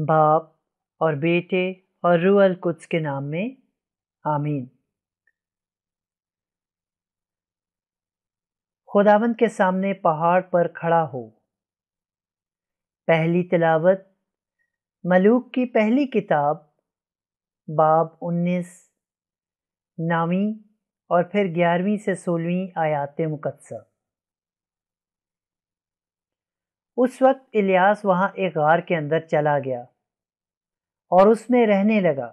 बाप और बेटे और रूअल कुछ के नाम में आमीन खुदावंद के सामने पहाड़ पर खड़ा हो पहली तिलावत मलूक की पहली किताब बाब उन्नीस नामी और फिर ग्यारहवीं से सोलहवीं आयात मुकदसा उस वक्त इलियास वहाँ एक गार के अंदर चला गया और उसमें रहने लगा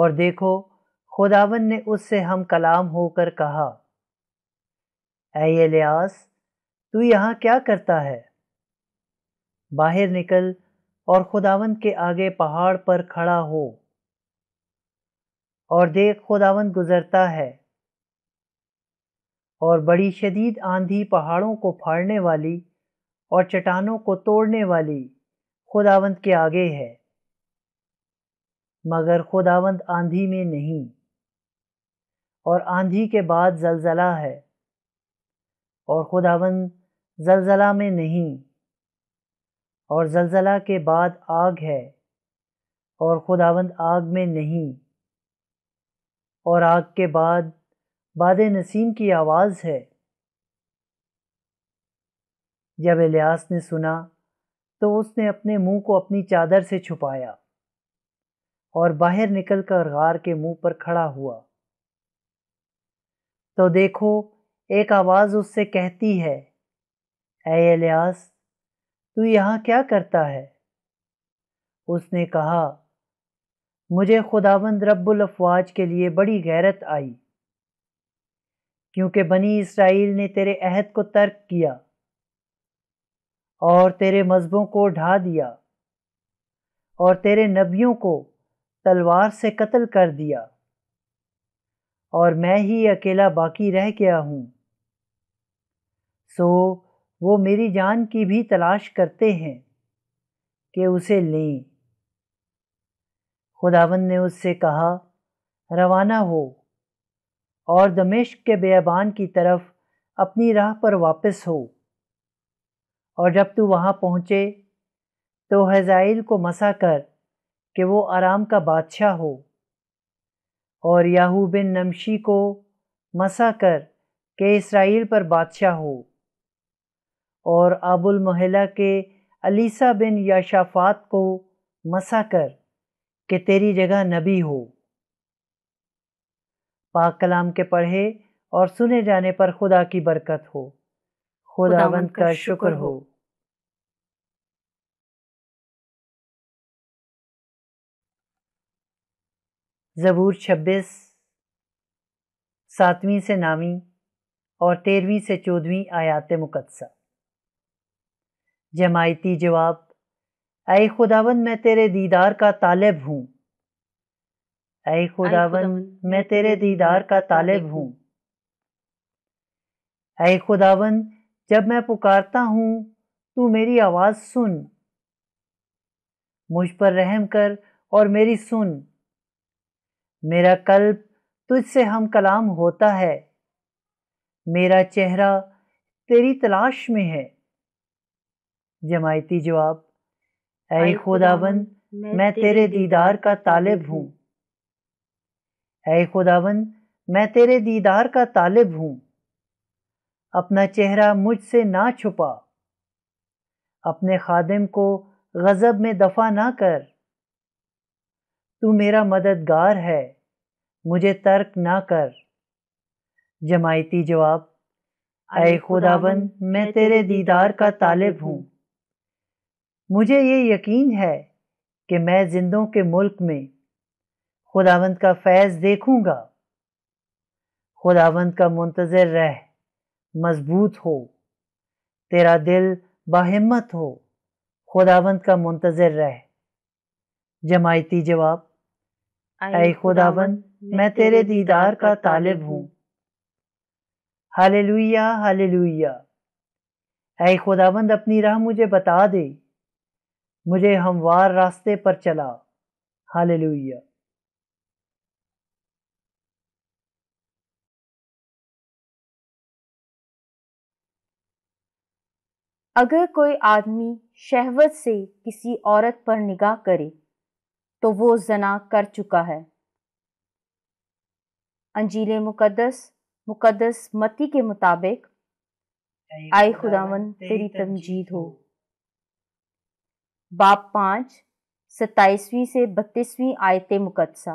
और देखो खुदावन ने उससे हम कलाम होकर कहा अलियास तू यहाँ क्या करता है बाहर निकल और खुदावन के आगे पहाड़ पर खड़ा हो और देख खुदावंद गुजरता है और बड़ी शदीद आंधी पहाड़ों को फाड़ने वाली और चट्टानों को तोड़ने वाली खुदावंद के आगे है मगर खुदावंद आंधी में नहीं और आंधी के बाद जलजला है और खुदावंद जलजला में नहीं और जलजला के बाद आग है और खुदावंद आग में नहीं और आग के बाद बाद नसीम की आवाज़ है जब इलियास ने सुना तो उसने अपने मुंह को अपनी चादर से छुपाया और बाहर निकलकर गार के मुंह पर खड़ा हुआ तो देखो एक आवाज़ उससे कहती है ए इलियास तू यहाँ क्या करता है उसने कहा मुझे खुदावंद रब्बुल अफवाज के लिए बड़ी गैरत आई क्योंकि बनी इसराइल ने तेरे अहद को तर्क किया और तेरे मजबों को ढा दिया और तेरे नबियों को तलवार से कत्ल कर दिया और मैं ही अकेला बाकी रह गया हूँ सो वो मेरी जान की भी तलाश करते हैं कि उसे लें खुदावन ने उससे कहा रवाना हो और दमेश के बेबान की तरफ अपनी राह पर वापस हो और जब तू वहाँ पहुँचे तो हज़ाइल को मसा कर कि वो आराम का बादशाह हो और याहू बिन नमशी को मसा कर के इसराइल पर बादशाह हो और आबुल महिला के अलीसा बिन याशाफात को मसा कर कि तेरी जगह नबी हो पाक कलाम के पढ़े और सुने जाने पर खुदा की बरकत हो खुदावंत का शुक्र हो ज़बूर छब्बीस सातवीं से नामी और तेरहवीं से चौदहवीं आयात मुकदसा जमायती जवाब अय खुदावन मैं तेरे दीदार का तालब हूँ अय खुदावन मैं तेरे दीदार का तालब हूँ अय खुदावन जब मैं पुकारता हूँ तू मेरी आवाज़ सुन मुझ पर रहम कर और मेरी सुन मेरा कल्ब तुझसे हम कलाम होता है मेरा चेहरा तेरी तलाश में है जमायती जवाब ऐ खुदावन मैं तेरे दीदार का तालिब हूँ ऐ खुदावन मैं तेरे दीदार का तालिब हूँ अपना चेहरा मुझसे ना छुपा अपने खादिम को गज़ब में दफ़ा ना कर तू मेरा मददगार है मुझे तर्क ना कर जमायती जवाब आए खुदावन मैं तेरे दीदार का तालिब हूँ मुझे ये यकीन है कि मैं जिंदों के मुल्क में खुदावंद का फैज़ देखूंगा खुदावंद का मुंतज़र रह मजबूत हो तेरा दिल बाहिम्मत हो खुदावंद का मुंतज़र रह जमायती जवाब अय खुदावंद मैं तेरे दीदार का तालिब हूँ हालेलुया हालेलुया अय खुदावंद अपनी राह मुझे बता दे मुझे हमवार रास्ते पर चला हालेलुया अगर कोई आदमी शहवत से किसी औरत पर निगाह करे तो वो जना कर चुका है अंजील मुकदस मुकदस मती के मुताबिक आई खुदावन तेरी तमजीद हो बाप पाँच सत्ताईसवीं से बत्तीसवीं आयत मुकदसा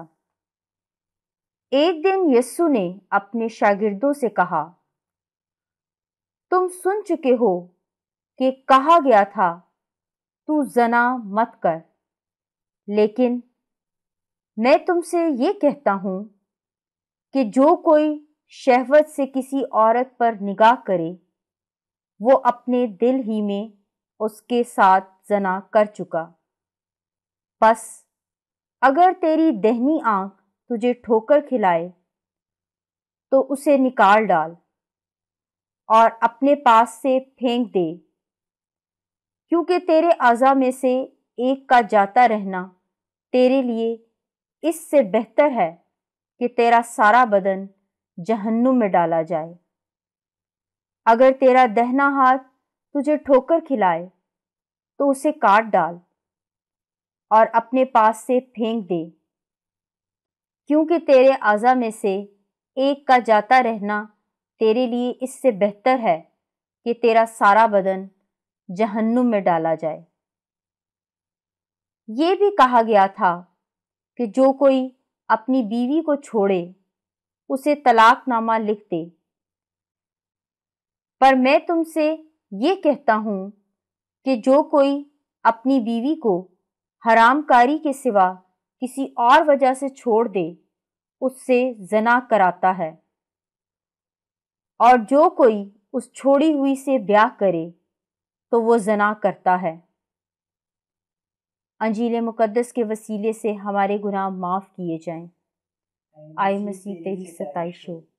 एक दिन यस्सु ने अपने शागिर्दों से कहा तुम सुन चुके हो कि कहा गया था तू जना मत कर लेकिन मैं तुमसे ये कहता हूँ कि जो कोई शहवत से किसी औरत पर निगाह करे वो अपने दिल ही में उसके साथ जना कर चुका बस अगर तेरी दहनी आंख तुझे ठोकर खिलाए तो उसे निकाल डाल और अपने पास से फेंक दे क्योंकि तेरे अज़ा में से एक का जाता रहना तेरे लिए इससे बेहतर है कि तेरा सारा बदन जहन्नुम में डाला जाए अगर तेरा दहना हाथ तुझे ठोकर खिलाए तो उसे काट डाल और अपने पास से फेंक दे क्योंकि तेरे आज़ा में से एक का जाता रहना तेरे लिए इससे बेहतर है कि तेरा सारा बदन जहन्नुम में डाला जाए ये भी कहा गया था कि जो कोई अपनी बीवी को छोड़े उसे तलाकनामा लिख दे पर मैं तुमसे ये कहता हूं कि जो कोई अपनी बीवी को हरामकारी के सिवा किसी और वजह से छोड़ दे उससे जना कराता है और जो कोई उस छोड़ी हुई से ब्याह करे तो वो जना करता है अंजील मुकद्दस के वसीले से हमारे गुनाह माफ़ किए जाएं आए मसीह तेरी सताइश हो